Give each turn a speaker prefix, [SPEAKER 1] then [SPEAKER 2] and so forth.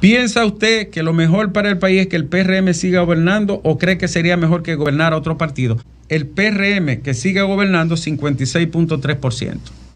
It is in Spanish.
[SPEAKER 1] ¿Piensa usted que lo mejor para el país es que el PRM siga gobernando o cree que sería mejor que gobernara otro partido? El PRM que siga gobernando 56.3%.